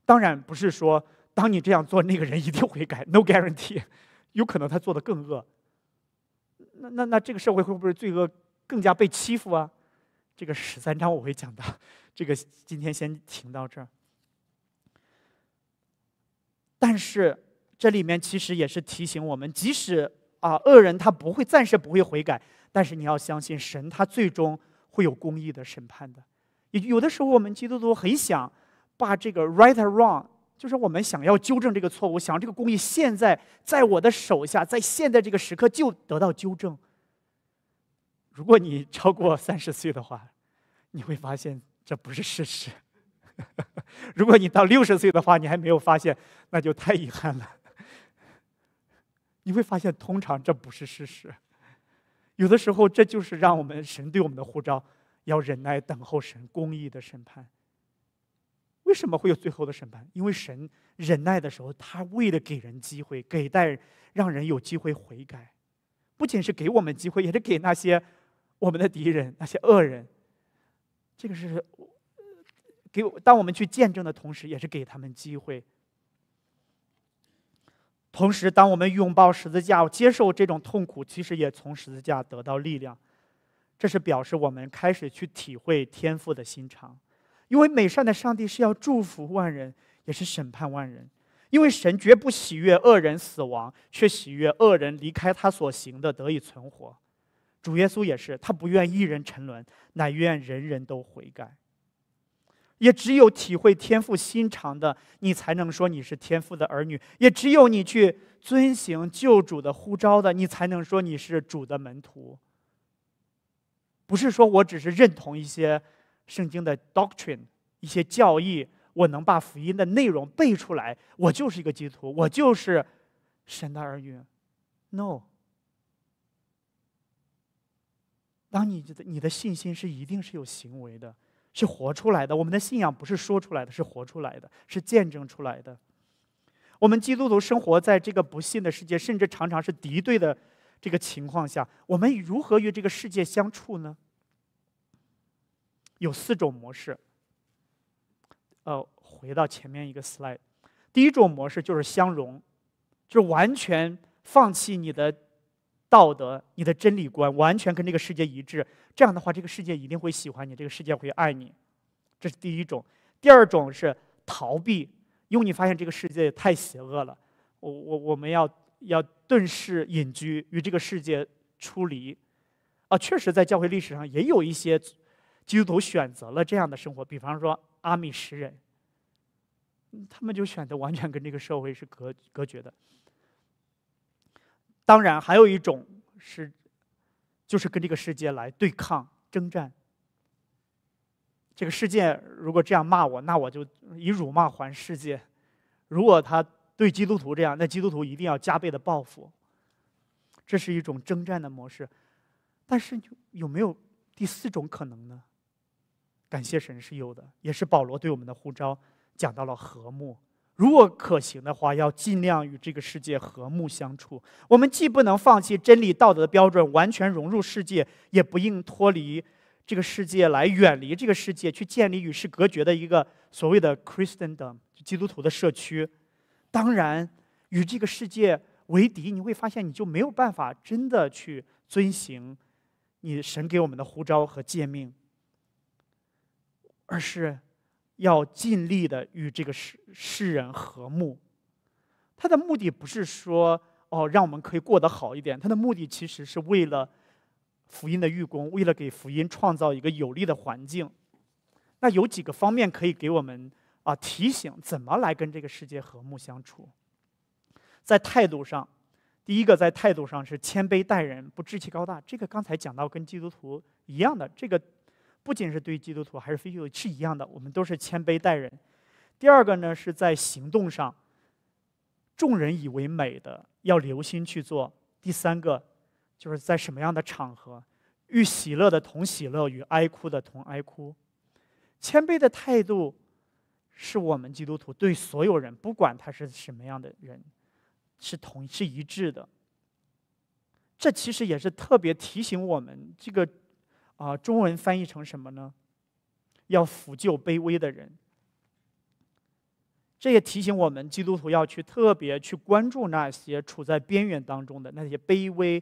当然不是说，当你这样做，那个人一定会改，no guarantee，有可能他做的更恶。那那那这个社会会不会罪恶更加被欺负啊？这个十三章我会讲到，这个今天先停到这儿。但是，这里面其实也是提醒我们，即使啊，恶人他不会暂时不会悔改，但是你要相信神，他最终会有公义的审判的。有有的时候，我们基督徒很想把这个 right or wrong，就是我们想要纠正这个错误，想这个公义现在在我的手下，在现在这个时刻就得到纠正。如果你超过三十岁的话，你会发现这不是事实。如果你到六十岁的话，你还没有发现，那就太遗憾了。你会发现，通常这不是事实。有的时候，这就是让我们神对我们的呼召，要忍耐等候神公义的审判。为什么会有最后的审判？因为神忍耐的时候，他为了给人机会，给带让人有机会悔改。不仅是给我们机会，也是给那些我们的敌人、那些恶人。这个是。给，当我们去见证的同时，也是给他们机会。同时，当我们拥抱十字架，接受这种痛苦，其实也从十字架得到力量。这是表示我们开始去体会天赋的心肠，因为美善的上帝是要祝福万人，也是审判万人。因为神绝不喜悦恶人死亡，却喜悦恶人离开他所行的，得以存活。主耶稣也是，他不愿一人沉沦，乃愿人人都悔改。也只有体会天赋心肠的，你才能说你是天赋的儿女；也只有你去遵行救主的呼召的，你才能说你是主的门徒。不是说我只是认同一些圣经的 doctrine、一些教义，我能把福音的内容背出来，我就是一个基督徒，我就是神的儿女。No，当你你的信心是一定是有行为的。是活出来的，我们的信仰不是说出来的是活出来的，是见证出来的。我们基督徒生活在这个不信的世界，甚至常常是敌对的这个情况下，我们如何与这个世界相处呢？有四种模式。呃，回到前面一个 slide，第一种模式就是相融，就完全放弃你的。道德，你的真理观完全跟这个世界一致，这样的话，这个世界一定会喜欢你，这个世界会爱你。这是第一种。第二种是逃避，因为你发现这个世界太邪恶了，我我我们要要遁世隐居，与这个世界出离。啊，确实，在教会历史上也有一些基督徒选择了这样的生活，比方说阿米什人，他们就选择完全跟这个社会是隔隔绝的。当然，还有一种是，就是跟这个世界来对抗、征战。这个世界如果这样骂我，那我就以辱骂还世界；如果他对基督徒这样，那基督徒一定要加倍的报复。这是一种征战的模式。但是有没有第四种可能呢？感谢神是有的，也是保罗对我们的呼召，讲到了和睦。如果可行的话，要尽量与这个世界和睦相处。我们既不能放弃真理、道德的标准，完全融入世界，也不应脱离这个世界来远离这个世界，去建立与世隔绝的一个所谓的 c h r i s t e n d o m 基督徒的社区。当然，与这个世界为敌，你会发现你就没有办法真的去遵行你神给我们的呼召和诫命，而是。要尽力的与这个世世人和睦，他的目的不是说哦让我们可以过得好一点，他的目的其实是为了福音的预工，为了给福音创造一个有利的环境。那有几个方面可以给我们啊提醒，怎么来跟这个世界和睦相处？在态度上，第一个在态度上是谦卑待人，不志气高大。这个刚才讲到跟基督徒一样的这个。不仅是对基督徒，还是非基督徒是一样的，我们都是谦卑待人。第二个呢，是在行动上，众人以为美的，要留心去做。第三个，就是在什么样的场合，与喜乐的同喜乐，与哀哭的同哀哭。谦卑的态度，是我们基督徒对所有人，不管他是什么样的人，是同是一致的。这其实也是特别提醒我们这个。啊，中文翻译成什么呢？要抚救卑微的人。这也提醒我们，基督徒要去特别去关注那些处在边缘当中的那些卑微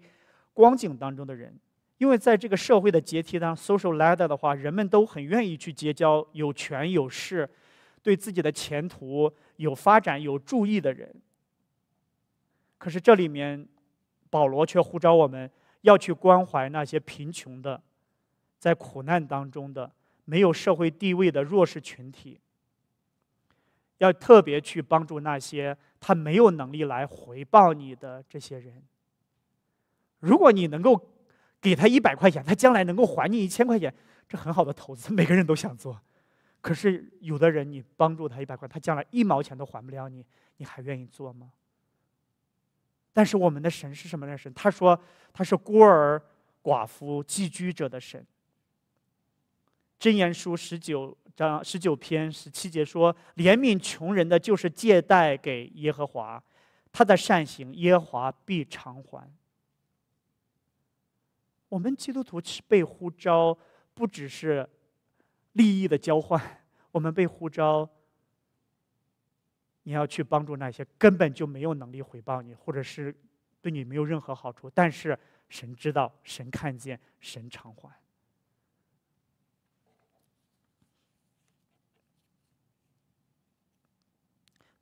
光景当中的人，因为在这个社会的阶梯当，social ladder 的话，人们都很愿意去结交有权有势、对自己的前途有发展有注意的人。可是这里面，保罗却呼召我们要去关怀那些贫穷的。在苦难当中的没有社会地位的弱势群体，要特别去帮助那些他没有能力来回报你的这些人。如果你能够给他一百块钱，他将来能够还你一千块钱，这很好的投资，每个人都想做。可是有的人，你帮助他一百块，他将来一毛钱都还不了你，你还愿意做吗？但是我们的神是什么呢？神他说他是孤儿、寡妇、寄居者的神。箴言书十九章十九篇十七节说：“怜悯穷人的就是借贷给耶和华，他的善行耶和华必偿还。”我们基督徒被呼召，不只是利益的交换，我们被呼召，你要去帮助那些根本就没有能力回报你，或者是对你没有任何好处，但是神知道，神看见，神偿还。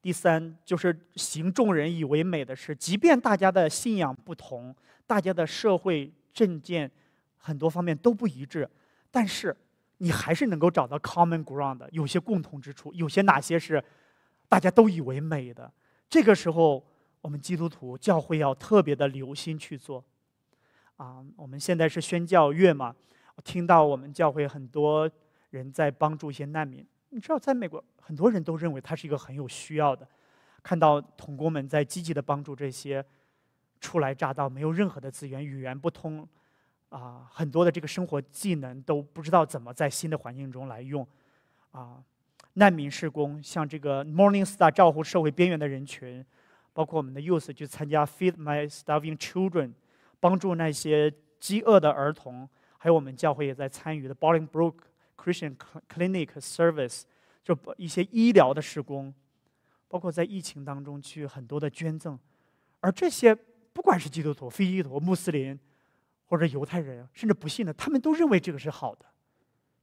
第三就是行众人以为美的事，即便大家的信仰不同，大家的社会政见很多方面都不一致，但是你还是能够找到 common ground 有些共同之处，有些哪些是大家都以为美的。这个时候，我们基督徒教会要特别的留心去做。啊，我们现在是宣教月嘛，我听到我们教会很多人在帮助一些难民，你知道，在美国。很多人都认为他是一个很有需要的。看到童工们在积极的帮助这些初来乍到、没有任何的资源、语言不通啊，很多的这个生活技能都不知道怎么在新的环境中来用啊。难民事工，像这个 Morning Star 照顾社会边缘的人群，包括我们的 Youth 去参加 Feed My Starving Children，帮助那些饥饿的儿童，还有我们教会也在参与的 Bolingbrook Christian Clinic Service。就一些医疗的施工，包括在疫情当中去很多的捐赠，而这些不管是基督徒、非基督徒、穆斯林，或者犹太人，甚至不信的，他们都认为这个是好的。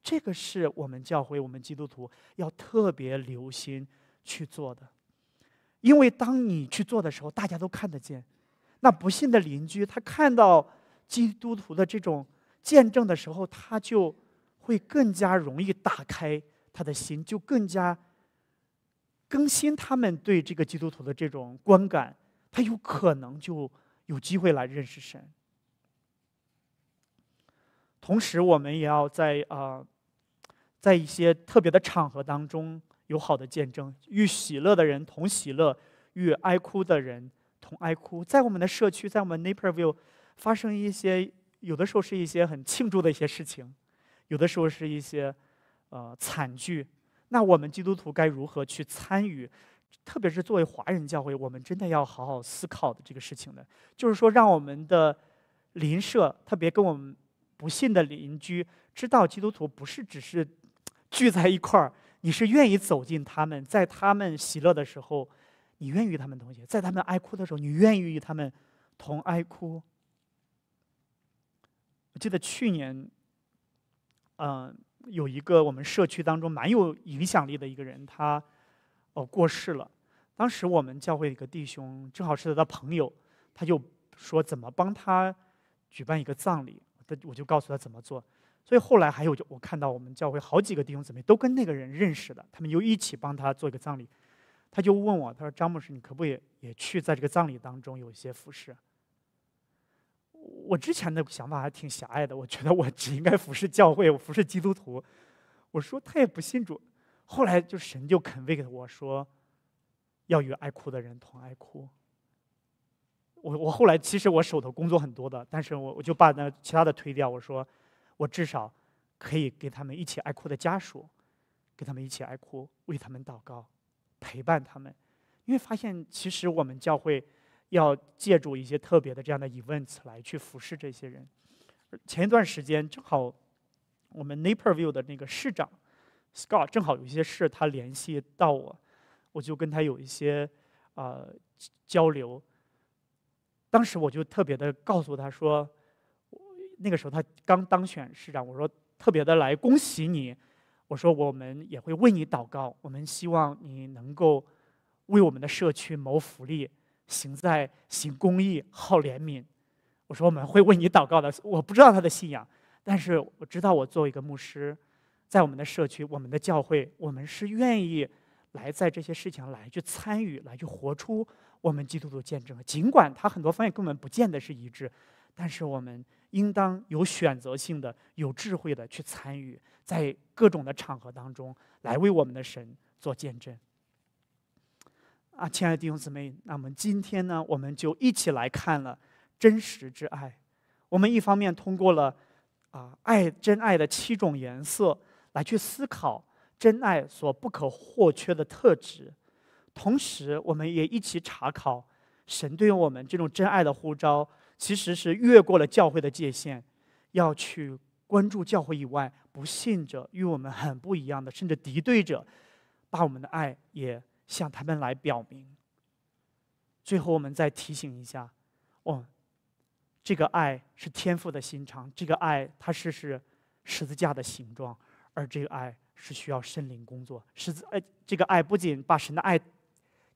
这个是我们教会，我们基督徒要特别留心去做的，因为当你去做的时候，大家都看得见。那不信的邻居，他看到基督徒的这种见证的时候，他就会更加容易打开。他的心就更加更新，他们对这个基督徒的这种观感，他有可能就有机会来认识神。同时，我们也要在啊，在一些特别的场合当中有好的见证，与喜乐的人同喜乐，与哀哭的人同哀哭。在我们的社区，在我们 Naperville 发生一些，有的时候是一些很庆祝的一些事情，有的时候是一些。呃，惨剧。那我们基督徒该如何去参与？特别是作为华人教会，我们真的要好好思考的这个事情呢？就是说，让我们的邻舍，特别跟我们不信的邻居，知道基督徒不是只是聚在一块儿，你是愿意走进他们，在他们喜乐的时候，你愿意与他们同行；在他们哀哭的时候，你愿意与他们同哀哭。我记得去年，嗯。有一个我们社区当中蛮有影响力的一个人，他哦过世了。当时我们教会一个弟兄正好是他朋友，他就说怎么帮他举办一个葬礼，他我就告诉他怎么做。所以后来还有就我看到我们教会好几个弟兄姊妹都跟那个人认识的，他们又一起帮他做一个葬礼。他就问我，他说张牧师，你可不可以也去在这个葬礼当中有一些服饰？’我之前的想法还挺狭隘的，我觉得我只应该服侍教会，我服侍基督徒。我说他也不信主，后来就神就肯为我说，要与爱哭的人同爱哭。我我后来其实我手头工作很多的，但是我我就把那其他的推掉，我说我至少可以跟他们一起爱哭的家属，跟他们一起爱哭，为他们祷告，陪伴他们，因为发现其实我们教会。要借助一些特别的这样的 events 来去服侍这些人。前一段时间正好我们 Naperville 的那个市长 Scott 正好有一些事，他联系到我，我就跟他有一些啊交流。当时我就特别的告诉他说，那个时候他刚当选市长，我说特别的来恭喜你，我说我们也会为你祷告，我们希望你能够为我们的社区谋福利。行在行公义、好怜悯。我说我们会为你祷告的。我不知道他的信仰，但是我知道我作为一个牧师，在我们的社区、我们的教会，我们是愿意来在这些事情来去参与，来去活出我们基督徒见证。尽管他很多方面跟我们不见得是一致，但是我们应当有选择性的、有智慧的去参与，在各种的场合当中来为我们的神做见证。啊，亲爱的弟兄姊妹，那我们今天呢，我们就一起来看了真实之爱。我们一方面通过了啊，爱真爱的七种颜色来去思考真爱所不可或缺的特质，同时我们也一起查考神对于我们这种真爱的呼召，其实是越过了教会的界限，要去关注教会以外不信者与我们很不一样的，甚至敌对者，把我们的爱也。向他们来表明。最后，我们再提醒一下：哦，这个爱是天赋的心肠，这个爱它是是十字架的形状，而这个爱是需要圣灵工作。十字，哎，这个爱不仅把神的爱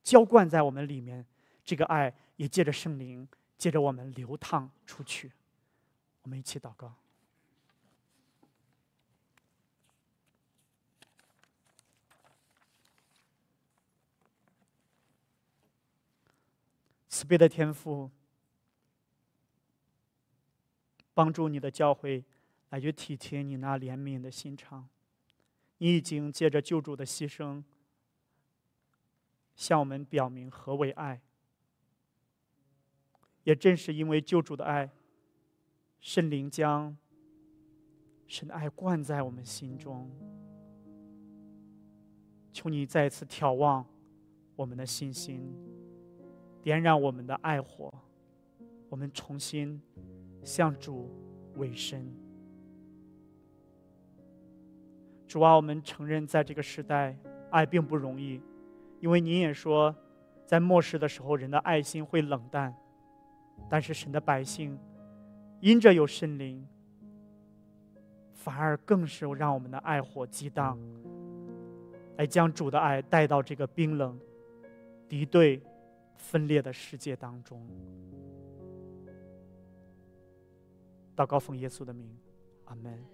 浇灌在我们里面，这个爱也借着圣灵，借着我们流淌出去。我们一起祷告。慈悲的天赋，帮助你的教诲来去体贴你那怜悯的心肠。你已经借着救主的牺牲，向我们表明何为爱。也正是因为救主的爱，圣灵将深爱灌在我们心中。求你再次眺望我们的信心。点燃我们的爱火，我们重新向主委身。主啊，我们承认，在这个时代，爱并不容易，因为您也说，在末世的时候，人的爱心会冷淡。但是，神的百姓因着有圣灵，反而更是让我们的爱火激荡，来将主的爱带到这个冰冷、敌对。分裂的世界当中，到高奉耶稣的名，阿门。